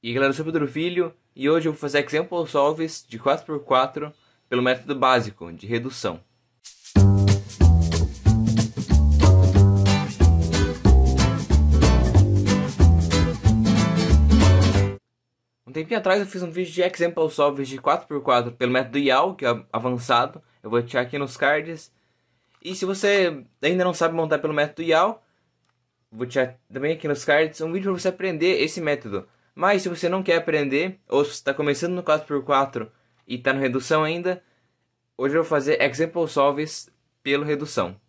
E galera, eu sou Pedro Filho e hoje eu vou fazer example solves de 4x4 pelo método básico de redução. Um tempinho atrás eu fiz um vídeo de example solves de 4x4 pelo método YAL, que é avançado. Eu vou tirar aqui nos cards. E se você ainda não sabe montar pelo método YAL, vou tirar também aqui nos cards um vídeo para você aprender esse método mas se você não quer aprender, ou se está começando no 4x4 e está no redução ainda, hoje eu vou fazer example solves pelo redução.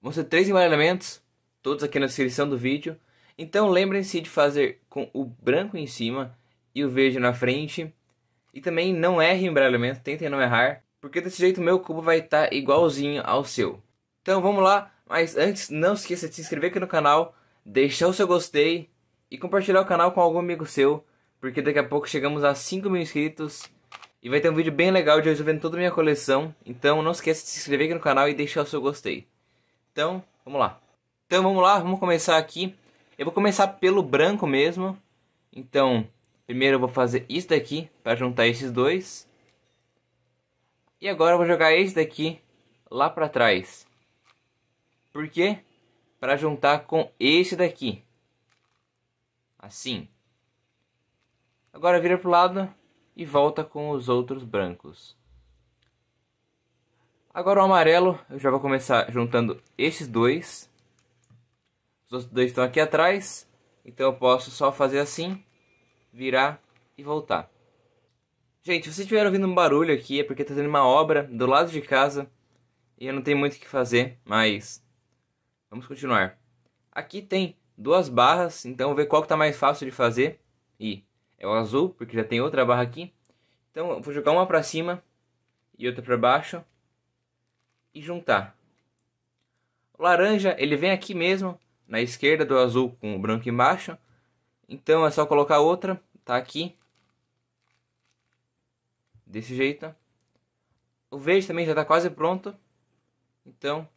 Vão ser três embaralhamentos, todos aqui na descrição do vídeo. Então lembrem-se de fazer com o branco em cima e o verde na frente. E também não erre o embaralhamento, tentem não errar, porque desse jeito meu cubo vai estar tá igualzinho ao seu. Então vamos lá, mas antes não esqueça de se inscrever aqui no canal, deixar o seu gostei e compartilhar o canal com algum amigo seu, porque daqui a pouco chegamos a 5 mil inscritos e vai ter um vídeo bem legal de eu resolvendo toda a minha coleção. Então não esqueça de se inscrever aqui no canal e deixar o seu gostei. Então, vamos lá. Então vamos lá, vamos começar aqui. Eu vou começar pelo branco mesmo. Então, primeiro eu vou fazer isso daqui para juntar esses dois. E agora eu vou jogar esse daqui lá para trás. Por quê? Para juntar com esse daqui assim. Agora vira para o lado e volta com os outros brancos. Agora o amarelo, eu já vou começar juntando esses dois. Os outros dois estão aqui atrás, então eu posso só fazer assim, virar e voltar. Gente, se vocês estiverem ouvindo um barulho aqui, é porque está tendo uma obra do lado de casa e eu não tenho muito o que fazer, mas vamos continuar. Aqui tem duas barras, então ver qual que tá mais fácil de fazer. E é o azul, porque já tem outra barra aqui. Então eu vou jogar uma para cima e outra para baixo e juntar. O laranja, ele vem aqui mesmo, na esquerda do azul com o branco embaixo. Então é só colocar outra, tá aqui. Desse jeito. O verde também já está quase pronto. Então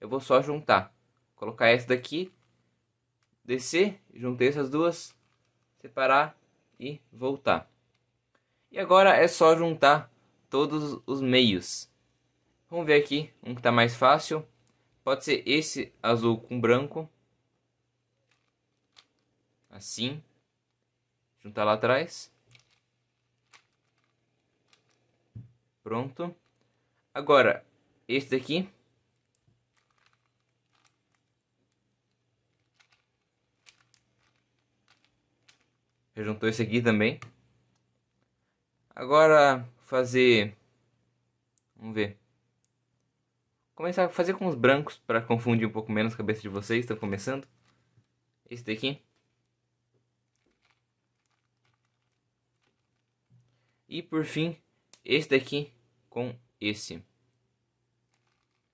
eu vou só juntar. Colocar essa daqui descer, juntei essas duas, separar e voltar. E agora é só juntar todos os meios. Vamos ver aqui um que está mais fácil. Pode ser esse azul com branco. Assim. Juntar lá atrás. Pronto. Agora, esse daqui Já juntou esse aqui também. Agora fazer. Vamos ver. Começar a fazer com os brancos para confundir um pouco menos a cabeça de vocês. Estão tá começando. Esse daqui. E por fim, esse daqui com esse.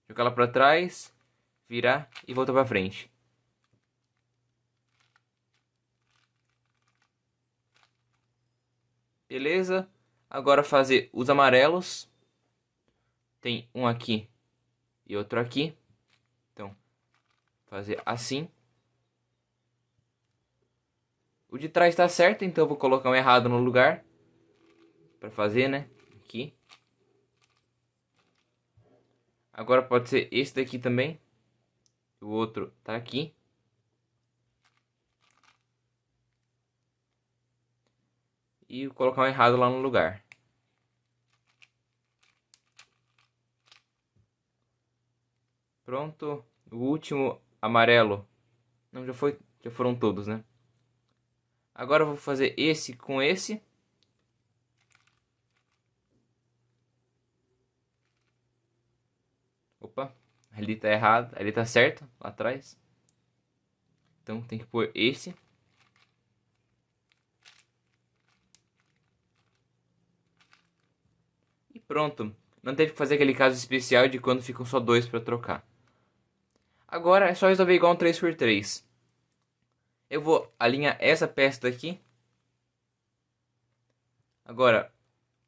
Jogar ela para trás, virar e voltar para frente. Beleza? Agora fazer os amarelos. Tem um aqui e outro aqui. Então, fazer assim. O de trás está certo, então eu vou colocar um errado no lugar. para fazer, né? Aqui. Agora pode ser esse daqui também. O outro tá aqui. e colocar um errado lá no lugar. Pronto. O último amarelo. Não, já foi, já foram todos, né? Agora eu vou fazer esse com esse. Opa, ali tá errado, ali tá certo, lá atrás. Então tem que pôr esse. pronto, não teve que fazer aquele caso especial de quando ficam só dois para trocar. Agora é só resolver igual um 3x3. Eu vou alinhar essa peça daqui. Agora,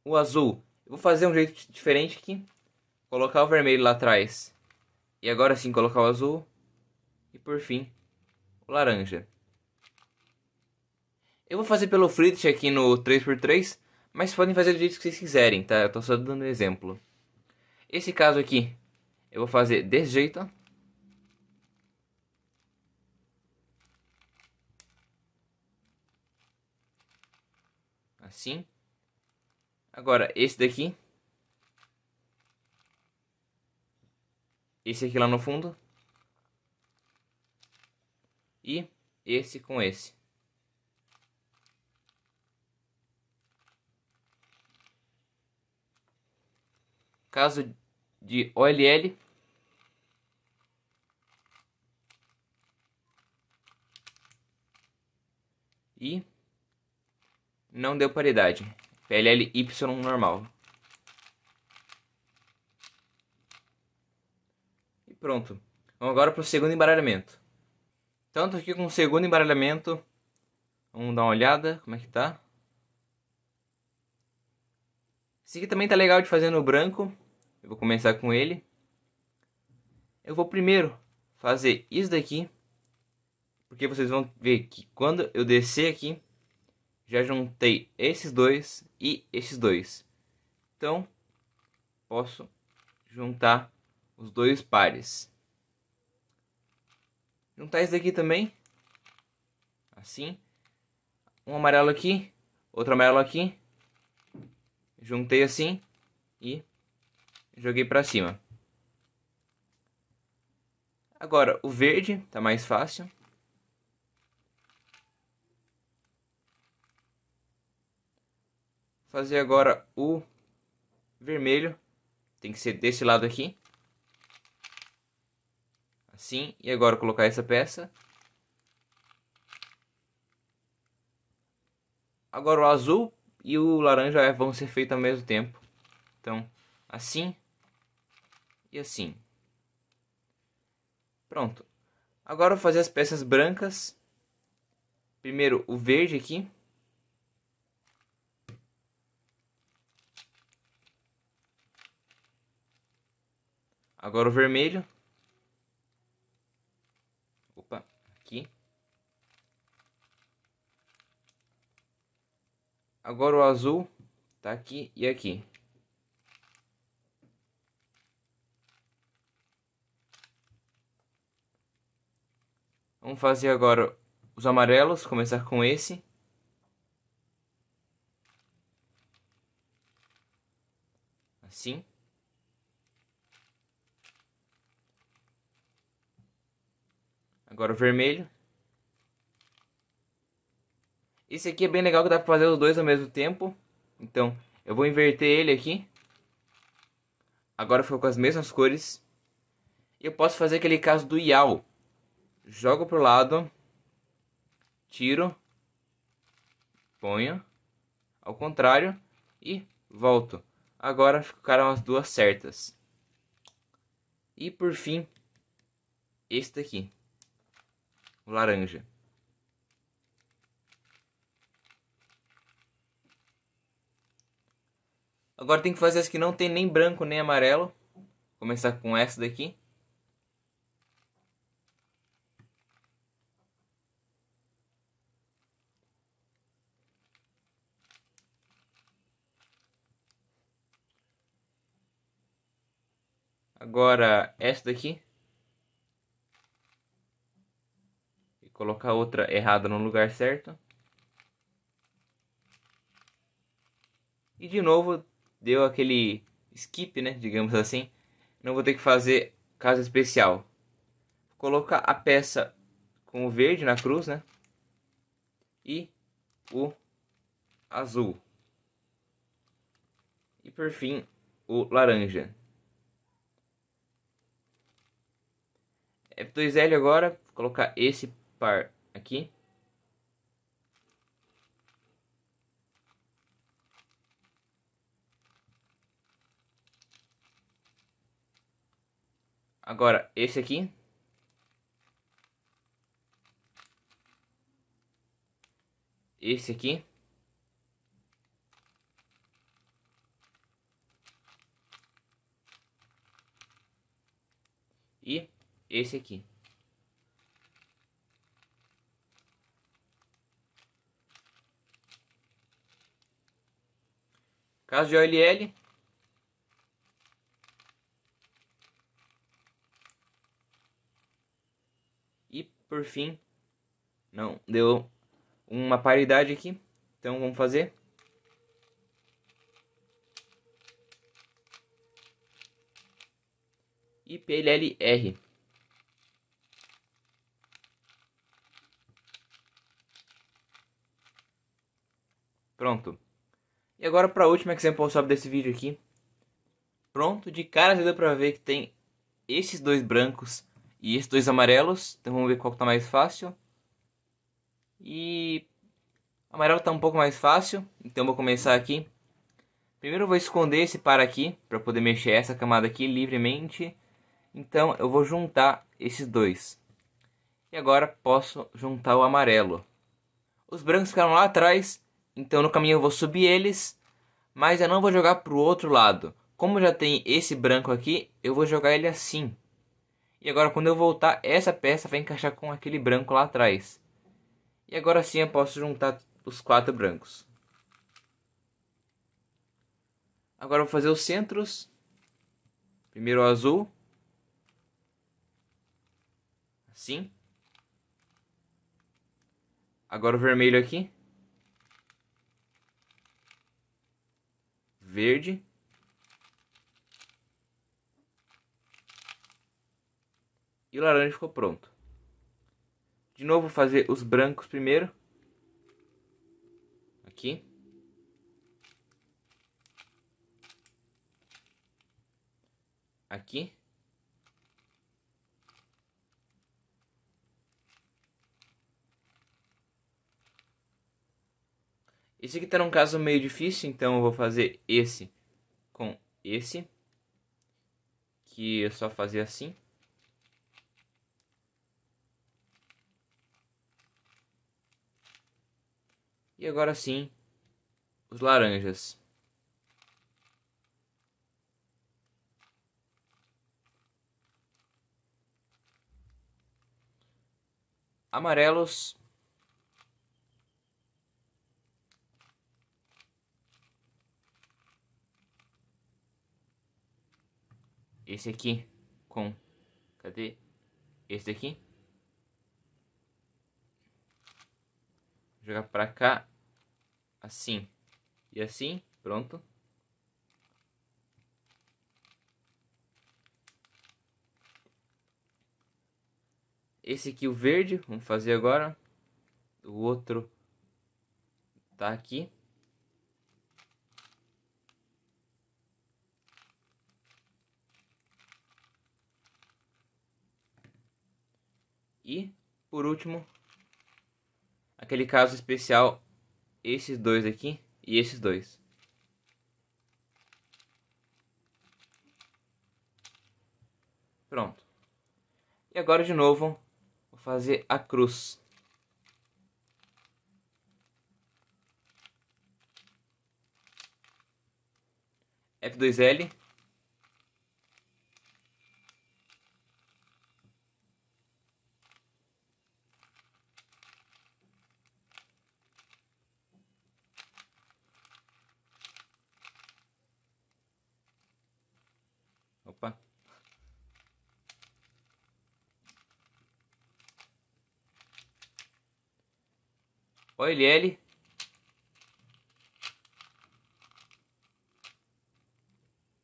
o azul. Eu vou fazer um jeito diferente aqui. Colocar o vermelho lá atrás. E agora sim colocar o azul. E por fim, o laranja. Eu vou fazer pelo Fritz aqui no 3x3. Mas podem fazer do jeito que vocês quiserem, tá? Eu tô só dando um exemplo. Esse caso aqui, eu vou fazer desse jeito. Assim. Agora, esse daqui. Esse aqui lá no fundo. E esse com esse. caso de OLL. E não deu paridade. PLLY normal. E pronto. Vamos agora para o segundo embaralhamento. Tanto aqui com o segundo embaralhamento. Vamos dar uma olhada como é que tá. Esse aqui também tá legal de fazer no branco. Eu vou começar com ele. Eu vou primeiro fazer isso daqui. Porque vocês vão ver que quando eu descer aqui, já juntei esses dois e esses dois. Então, posso juntar os dois pares. Juntar isso daqui também. Assim. Um amarelo aqui, outro amarelo aqui. Juntei assim e joguei para cima. Agora, o verde tá mais fácil. Fazer agora o vermelho. Tem que ser desse lado aqui. Assim, e agora colocar essa peça. Agora o azul e o laranja é- vão ser feitos ao mesmo tempo. Então, assim, assim. Pronto. Agora eu vou fazer as peças brancas. Primeiro o verde aqui. Agora o vermelho. Opa, aqui. Agora o azul tá aqui e aqui. Vamos fazer agora os amarelos, começar com esse. Assim. Agora o vermelho. Esse aqui é bem legal que dá pra fazer os dois ao mesmo tempo. Então, eu vou inverter ele aqui. Agora ficou com as mesmas cores. E eu posso fazer aquele caso do Yao jogo pro lado, tiro, ponho ao contrário e volto. Agora ficaram as duas certas. E por fim, este daqui, o laranja. Agora tem que fazer as que não tem nem branco nem amarelo. Vou começar com essa daqui. Agora, essa daqui. E colocar outra errada no lugar certo. E de novo, deu aquele skip, né? Digamos assim. Não vou ter que fazer caso especial. colocar a peça com o verde na cruz, né? E o azul. E por fim, o laranja. F2L agora, vou colocar esse par aqui. Agora, esse aqui. Esse aqui. Esse aqui. Caso de OLL. E por fim, não, deu uma paridade aqui. Então vamos fazer. E Pronto. E agora para última exemplo sobre desse vídeo aqui. Pronto, de cara já deu para ver que tem esses dois brancos e esses dois amarelos. Então vamos ver qual que tá mais fácil. E amarelo tá um pouco mais fácil, então vou começar aqui. Primeiro eu vou esconder esse par aqui, para poder mexer essa camada aqui livremente. Então eu vou juntar esses dois. E agora posso juntar o amarelo. Os brancos ficaram lá atrás então no caminho eu vou subir eles, mas eu não vou jogar pro outro lado. Como já tem esse branco aqui, eu vou jogar ele assim. E agora quando eu voltar, essa peça vai encaixar com aquele branco lá atrás. E agora sim eu posso juntar os quatro brancos. Agora eu vou fazer os centros. Primeiro o azul. Assim. Agora o vermelho aqui. verde. E o laranja ficou pronto. De novo, fazer os brancos primeiro. Aqui. Aqui. Esse aqui tá num caso meio difícil, então eu vou fazer esse com esse. Que é só fazer assim. E agora sim, os laranjas. Amarelos Esse aqui com. Cadê? Esse aqui. Vou jogar pra cá. Assim. E assim. Pronto. Esse aqui, o verde, vamos fazer agora. O outro tá aqui. E, por último, aquele caso especial, esses dois aqui e esses dois. Pronto. E agora de novo, vou fazer a cruz. F2L OLL.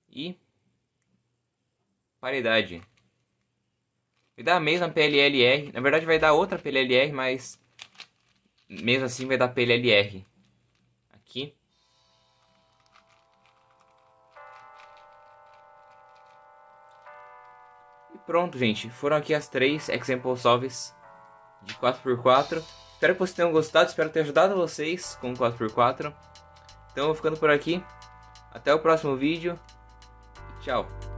E paridade. Vai dar a mesma PLLR. Na verdade vai dar outra PLLR, mas mesmo assim vai dar PLLR. Aqui. E pronto, gente. Foram aqui as três example solves de 4x4. Espero que vocês tenham gostado, espero ter ajudado vocês com o 4x4. Então, vou ficando por aqui. Até o próximo vídeo. Tchau.